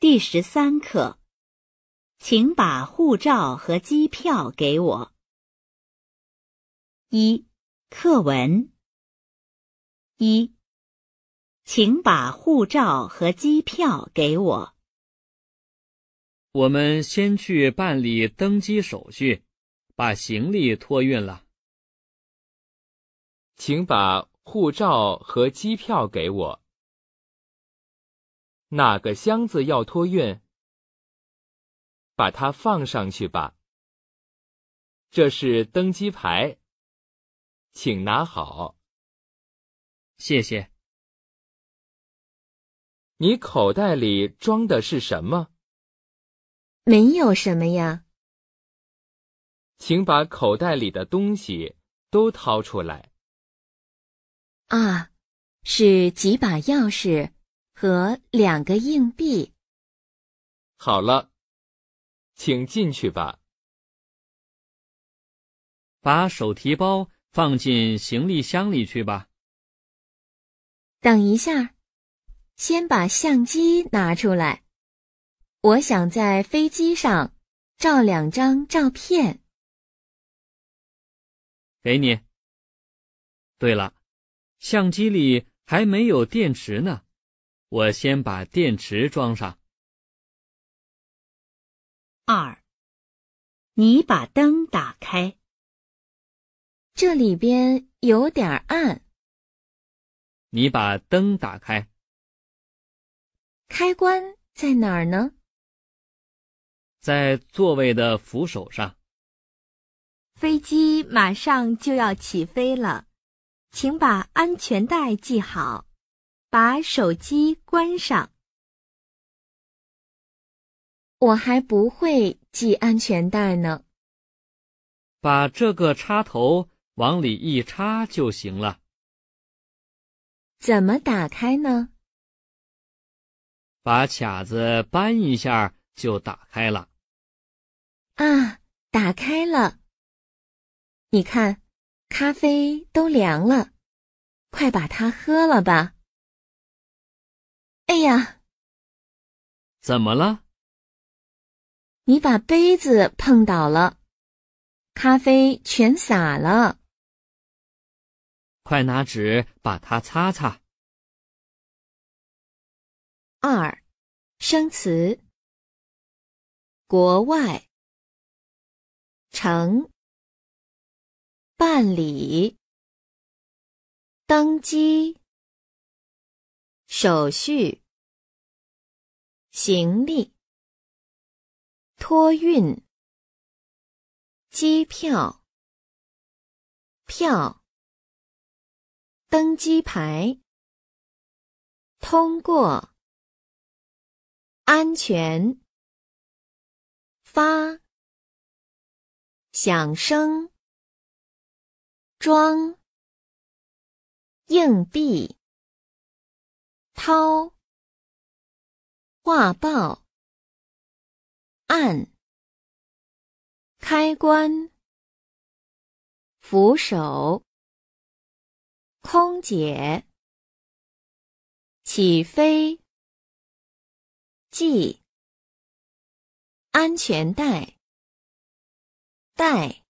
第十三课，请把护照和机票给我。一课文一，请把护照和机票给我。我们先去办理登机手续，把行李托运了。请把护照和机票给我。哪个箱子要托运？把它放上去吧。这是登机牌，请拿好。谢谢。你口袋里装的是什么？没有什么呀。请把口袋里的东西都掏出来。啊，是几把钥匙。和两个硬币。好了，请进去吧。把手提包放进行李箱里去吧。等一下，先把相机拿出来，我想在飞机上照两张照片。给你。对了，相机里还没有电池呢。我先把电池装上。二，你把灯打开，这里边有点暗。你把灯打开。开关在哪儿呢？在座位的扶手上。飞机马上就要起飞了，请把安全带系好。把手机关上。我还不会系安全带呢。把这个插头往里一插就行了。怎么打开呢？把卡子扳一下就打开了。啊，打开了。你看，咖啡都凉了，快把它喝了吧。哎呀！怎么了？你把杯子碰倒了，咖啡全洒了。快拿纸把它擦擦。二，生词。国外，成，办理，登机。手续、行李、托运、机票、票、登机牌、通过、安全、发、响声、装、硬币。掏画报，按开关，扶手，空姐，起飞，系安全带，带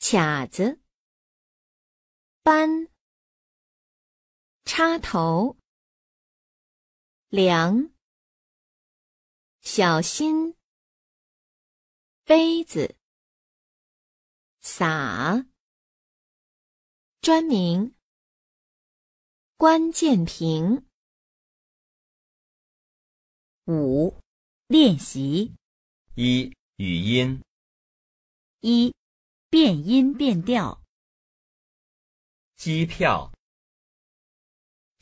卡子，班插头，梁小心，杯子，洒，专名，关建平，五，练习，一，语音，一，变音变调，机票。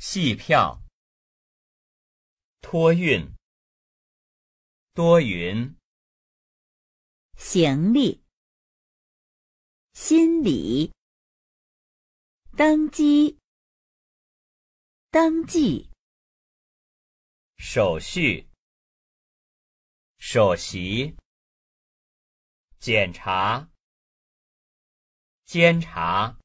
戏票、托运、多云、行李、心理、登机、登记、手续、首席、检查、监察。